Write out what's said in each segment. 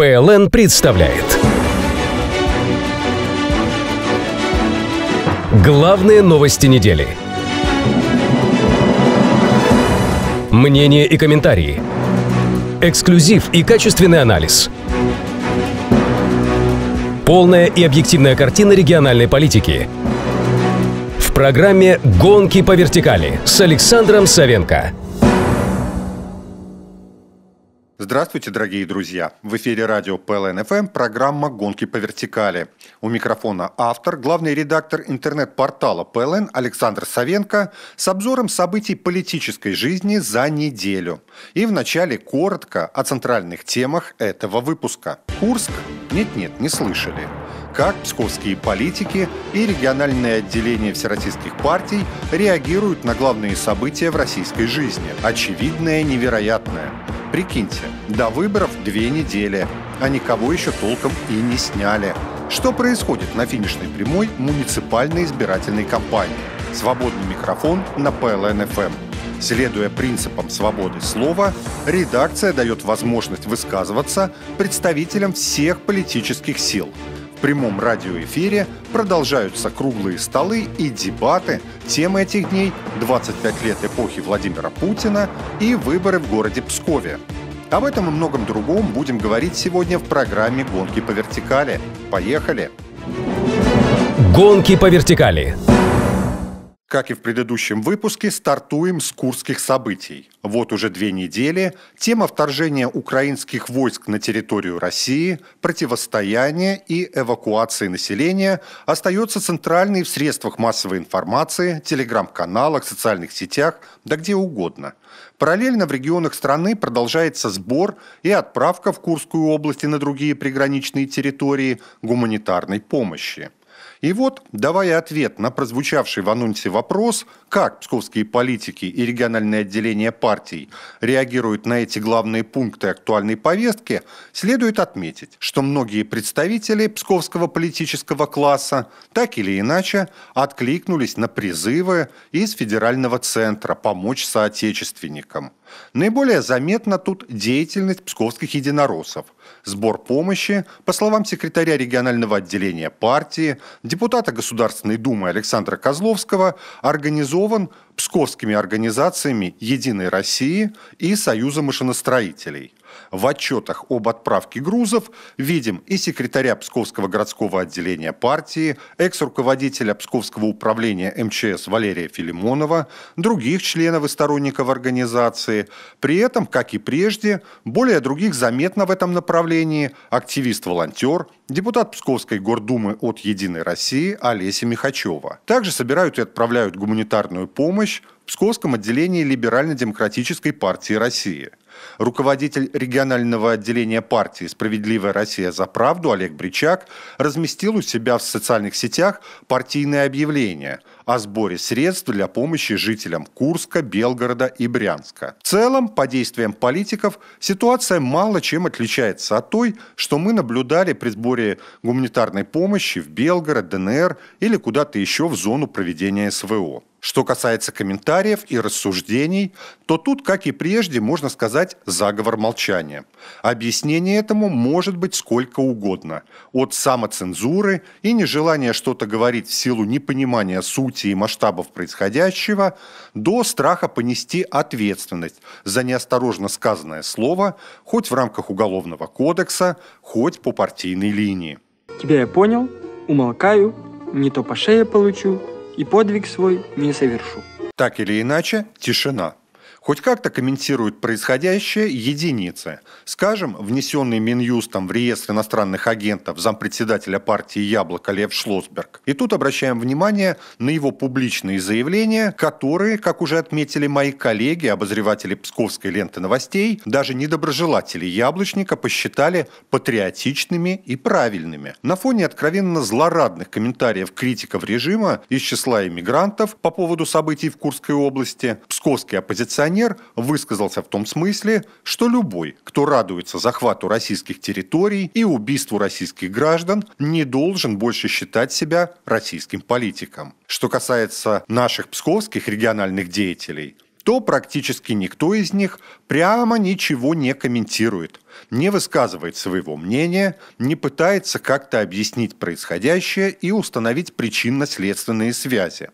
ПЛН представляет Главные новости недели Мнения и комментарии Эксклюзив и качественный анализ Полная и объективная картина региональной политики В программе «Гонки по вертикали» с Александром Савенко – Здравствуйте, дорогие друзья! В эфире радио ПЛНФМ эм, программа «Гонки по вертикали». У микрофона автор, главный редактор интернет-портала ПЛН Александр Савенко с обзором событий политической жизни за неделю. И вначале коротко о центральных темах этого выпуска. Курск? Нет-нет, не слышали как псковские политики и региональные отделения всероссийских партий реагируют на главные события в российской жизни. Очевидное невероятное. Прикиньте, до выборов две недели, а никого еще толком и не сняли. Что происходит на финишной прямой муниципальной избирательной кампании? Свободный микрофон на ПЛНФМ. Следуя принципам свободы слова, редакция дает возможность высказываться представителям всех политических сил – в прямом радиоэфире продолжаются круглые столы и дебаты. Темы этих дней – 25 лет эпохи Владимира Путина и выборы в городе Пскове. Об этом и многом другом будем говорить сегодня в программе «Гонки по вертикали». Поехали! «Гонки по вертикали» Как и в предыдущем выпуске, стартуем с курских событий. Вот уже две недели тема вторжения украинских войск на территорию России, противостояние и эвакуации населения остается центральной в средствах массовой информации, телеграм-каналах, социальных сетях, да где угодно. Параллельно в регионах страны продолжается сбор и отправка в Курскую область и на другие приграничные территории гуманитарной помощи – и вот, давая ответ на прозвучавший в анонсе вопрос, как псковские политики и региональные отделения партий реагируют на эти главные пункты актуальной повестки, следует отметить, что многие представители псковского политического класса так или иначе откликнулись на призывы из федерального центра помочь соотечественникам. Наиболее заметна тут деятельность псковских единороссов. Сбор помощи, по словам секретаря регионального отделения партии, депутата Государственной Думы Александра Козловского, организован псковскими организациями «Единой России» и «Союза машиностроителей». В отчетах об отправке грузов видим и секретаря Псковского городского отделения партии, экс-руководителя Псковского управления МЧС Валерия Филимонова, других членов и сторонников организации. При этом, как и прежде, более других заметно в этом направлении активист-волонтер, депутат Псковской гордумы от «Единой России» Олеся Михачева. Также собирают и отправляют гуманитарную помощь в Псковском отделении Либерально-демократической партии России – Руководитель регионального отделения партии «Справедливая Россия за правду» Олег Бричак разместил у себя в социальных сетях партийное объявление – о сборе средств для помощи жителям Курска, Белгорода и Брянска. В целом, по действиям политиков, ситуация мало чем отличается от той, что мы наблюдали при сборе гуманитарной помощи в Белгород, ДНР или куда-то еще в зону проведения СВО. Что касается комментариев и рассуждений, то тут, как и прежде, можно сказать заговор молчания. Объяснение этому может быть сколько угодно. От самоцензуры и нежелания что-то говорить в силу непонимания сути и масштабов происходящего до страха понести ответственность за неосторожно сказанное слово хоть в рамках Уголовного кодекса, хоть по партийной линии. Тебя я понял, умолкаю, не то по шее получу и подвиг свой не совершу. Так или иначе, тишина – хоть как-то комментируют происходящее единицы. Скажем, внесенный Минюстом в реестр иностранных агентов зампредседателя партии «Яблоко» Лев Шлосберг. И тут обращаем внимание на его публичные заявления, которые, как уже отметили мои коллеги, обозреватели псковской ленты новостей, даже недоброжелатели «Яблочника» посчитали патриотичными и правильными. На фоне откровенно злорадных комментариев критиков режима из числа иммигрантов по поводу событий в Курской области, псковский оппозиционер Пионер высказался в том смысле, что любой, кто радуется захвату российских территорий и убийству российских граждан, не должен больше считать себя российским политиком. Что касается наших псковских региональных деятелей, то практически никто из них прямо ничего не комментирует, не высказывает своего мнения, не пытается как-то объяснить происходящее и установить причинно-следственные связи.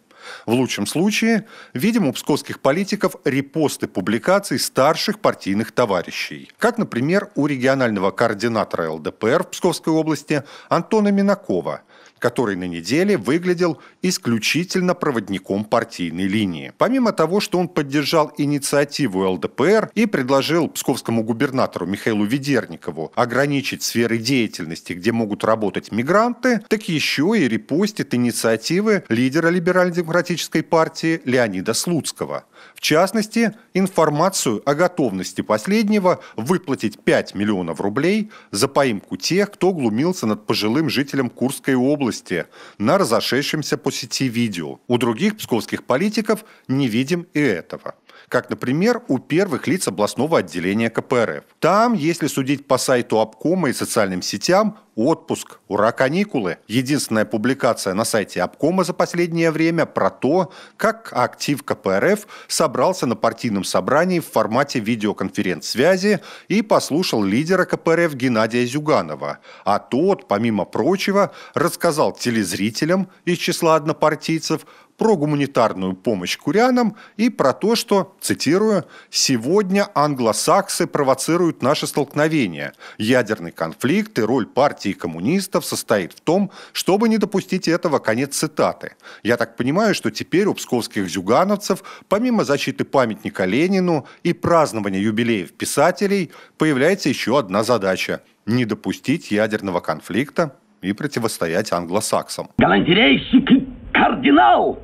В лучшем случае, видим у псковских политиков репосты публикаций старших партийных товарищей, как, например, у регионального координатора ЛДПР в Псковской области Антона Минакова, который на неделе выглядел исключительно проводником партийной линии. Помимо того, что он поддержал инициативу ЛДПР и предложил псковскому губернатору Михаилу Ведерникову ограничить сферы деятельности, где могут работать мигранты, так еще и репостит инициативы лидера либерального демократической партии Леонида Слуцкого. В частности, информацию о готовности последнего выплатить 5 миллионов рублей за поимку тех, кто глумился над пожилым жителем Курской области на разошедшемся по сети видео. У других псковских политиков не видим и этого как, например, у первых лиц областного отделения КПРФ. Там, если судить по сайту обкома и социальным сетям, отпуск, ура, каникулы. Единственная публикация на сайте обкома за последнее время про то, как актив КПРФ собрался на партийном собрании в формате видеоконференц-связи и послушал лидера КПРФ Геннадия Зюганова. А тот, помимо прочего, рассказал телезрителям из числа однопартийцев про гуманитарную помощь курянам и про то, что, цитирую, «сегодня англосаксы провоцируют наше столкновение. Ядерный конфликт и роль партии коммунистов состоит в том, чтобы не допустить этого». Конец цитаты. Я так понимаю, что теперь у псковских зюгановцев, помимо защиты памятника Ленину и празднования юбилеев писателей, появляется еще одна задача – не допустить ядерного конфликта и противостоять англосаксам. Галантерейщики кардинал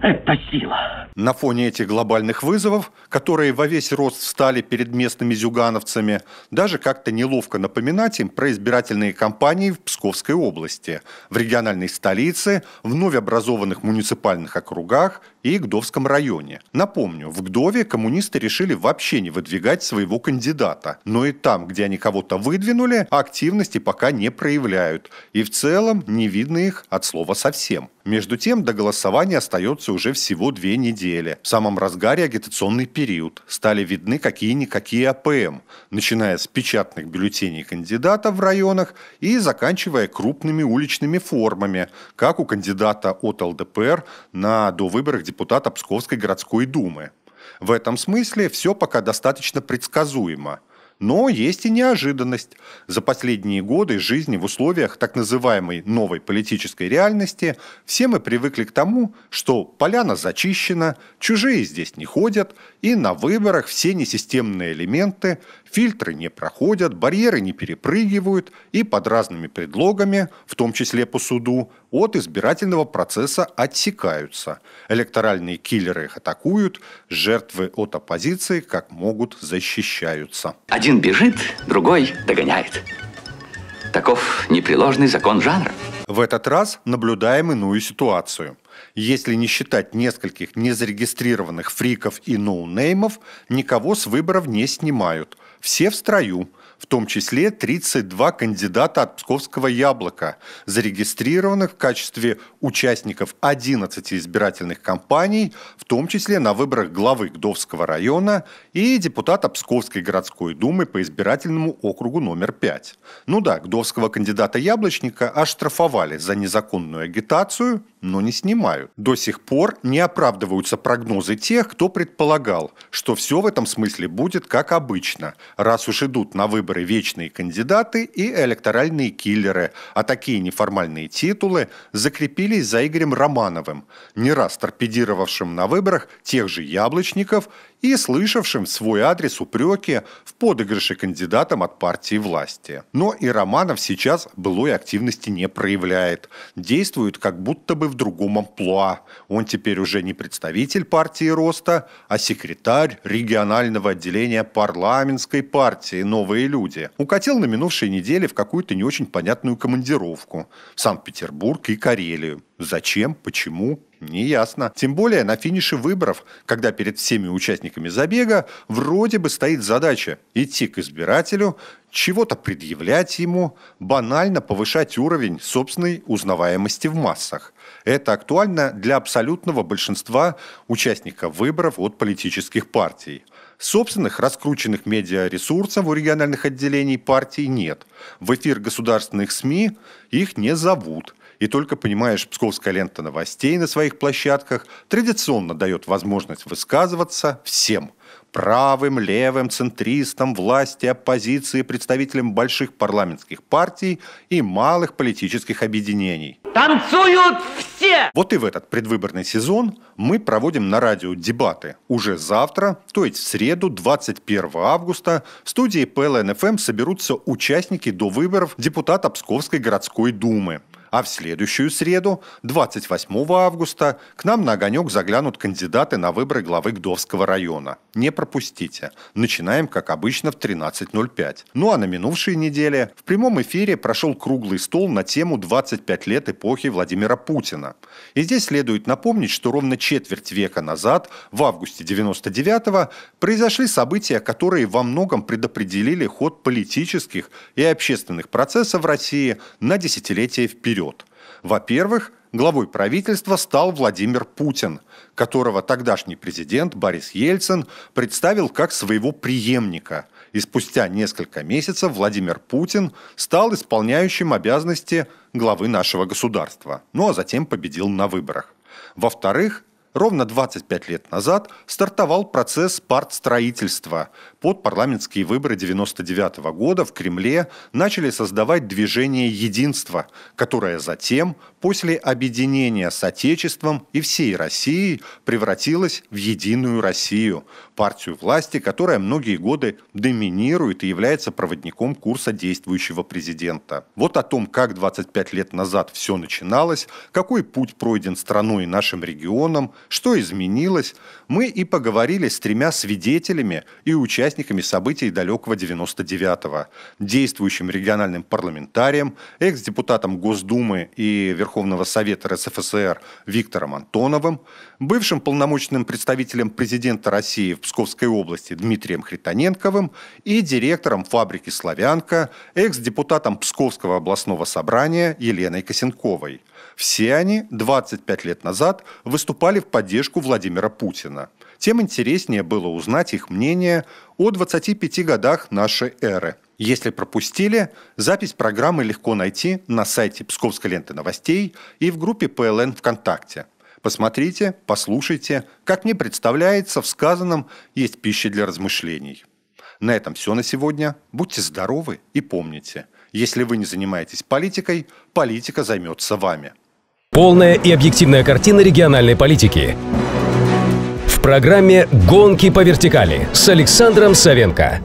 это сила. На фоне этих глобальных вызовов, которые во весь рост встали перед местными зюгановцами, даже как-то неловко напоминать им про избирательные кампании в Псковской области, в региональной столице, в вновь образованных муниципальных округах и Гдовском районе. Напомню, в Гдове коммунисты решили вообще не выдвигать своего кандидата, но и там, где они кого-то выдвинули, активности пока не проявляют, и в целом не видно их от слова совсем. Между тем, до голосования остается уже всего две недели. В самом разгаре агитационный период. Стали видны какие-никакие АПМ, начиная с печатных бюллетеней кандидата в районах и заканчивая крупными уличными формами, как у кандидата от ЛДПР на довыборах депутата Псковской городской думы. В этом смысле все пока достаточно предсказуемо. Но есть и неожиданность. За последние годы жизни в условиях так называемой новой политической реальности все мы привыкли к тому, что поляна зачищена, чужие здесь не ходят, и на выборах все несистемные элементы, фильтры не проходят, барьеры не перепрыгивают, и под разными предлогами, в том числе по суду, от избирательного процесса отсекаются. Электоральные киллеры их атакуют, жертвы от оппозиции как могут защищаются. Один бежит, другой догоняет. Таков непреложный закон жанра. В этот раз наблюдаем иную ситуацию. Если не считать нескольких незарегистрированных фриков и ноунеймов, никого с выборов не снимают. Все в строю – в том числе 32 кандидата от Псковского яблока, зарегистрированных в качестве участников 11 избирательных кампаний, в том числе на выборах главы Гдовского района и депутата Псковской городской думы по избирательному округу номер 5. Ну да, Гдовского кандидата яблочника оштрафовали за незаконную агитацию, но не снимают. До сих пор не оправдываются прогнозы тех, кто предполагал, что все в этом смысле будет как обычно, раз уж идут на выборы вечные кандидаты и электоральные киллеры, а такие неформальные титулы закрепились за Игорем Романовым, не раз торпедировавшим на выборах тех же яблочников и слышавшим свой адрес упреки в подыгрыше кандидатам от партии власти. Но и Романов сейчас былой активности не проявляет, действует как будто бы в другом амплуа. Он теперь уже не представитель партии роста, а секретарь регионального отделения парламентской партии «Новые люди». Укатил на минувшей неделе в какую-то не очень понятную командировку в Санкт-Петербург и Карелию. Зачем? Почему? Неясно. Тем более на финише выборов, когда перед всеми участниками забега вроде бы стоит задача идти к избирателю, чего-то предъявлять ему, банально повышать уровень собственной узнаваемости в массах. Это актуально для абсолютного большинства участников выборов от политических партий. Собственных раскрученных медиаресурсов у региональных отделений партий нет. В эфир государственных СМИ их не зовут – и только, понимаешь, псковская лента новостей на своих площадках традиционно дает возможность высказываться всем – правым, левым, центристам, власти, оппозиции, представителям больших парламентских партий и малых политических объединений. Танцуют все! Вот и в этот предвыборный сезон мы проводим на радио дебаты уже завтра, то есть в среду, 21 августа, в студии ПЛНФМ соберутся участники до выборов депутата Псковской городской думы – а в следующую среду, 28 августа, к нам на огонек заглянут кандидаты на выборы главы Гдовского района. Не пропустите. Начинаем, как обычно, в 13.05. Ну а на минувшей неделе в прямом эфире прошел круглый стол на тему 25 лет эпохи Владимира Путина. И здесь следует напомнить, что ровно четверть века назад, в августе 99-го, произошли события, которые во многом предопределили ход политических и общественных процессов в России на десятилетия вперед вперед. Во-первых, главой правительства стал Владимир Путин, которого тогдашний президент Борис Ельцин представил как своего преемника. И спустя несколько месяцев Владимир Путин стал исполняющим обязанности главы нашего государства, ну а затем победил на выборах. Во-вторых, ровно 25 лет назад стартовал процесс партстроительства. Под парламентские выборы 1999 -го года в Кремле начали создавать движение «Единство», которое затем, после объединения с Отечеством и всей Россией, превратилось в «Единую Россию» – партию власти, которая многие годы доминирует и является проводником курса действующего президента. Вот о том, как 25 лет назад все начиналось, какой путь пройден страной и нашим регионом, что изменилось, мы и поговорили с тремя свидетелями и участниками событий далекого 99-го, действующим региональным парламентарием, экс-депутатом Госдумы и Верховного Совета РСФСР Виктором Антоновым, бывшим полномочным представителем президента России в Псковской области Дмитрием Хритоненковым и директором фабрики «Славянка», экс-депутатом Псковского областного собрания Еленой Косенковой. Все они 25 лет назад выступали в поддержку Владимира Путина. Тем интереснее было узнать их мнение о 25 годах нашей эры. Если пропустили, запись программы легко найти на сайте Псковской ленты новостей и в группе ПЛН ВКонтакте. Посмотрите, послушайте. Как мне представляется, в сказанном есть пища для размышлений. На этом все на сегодня. Будьте здоровы и помните, если вы не занимаетесь политикой, политика займется вами полная и объективная картина региональной политики. В программе «Гонки по вертикали» с Александром Савенко.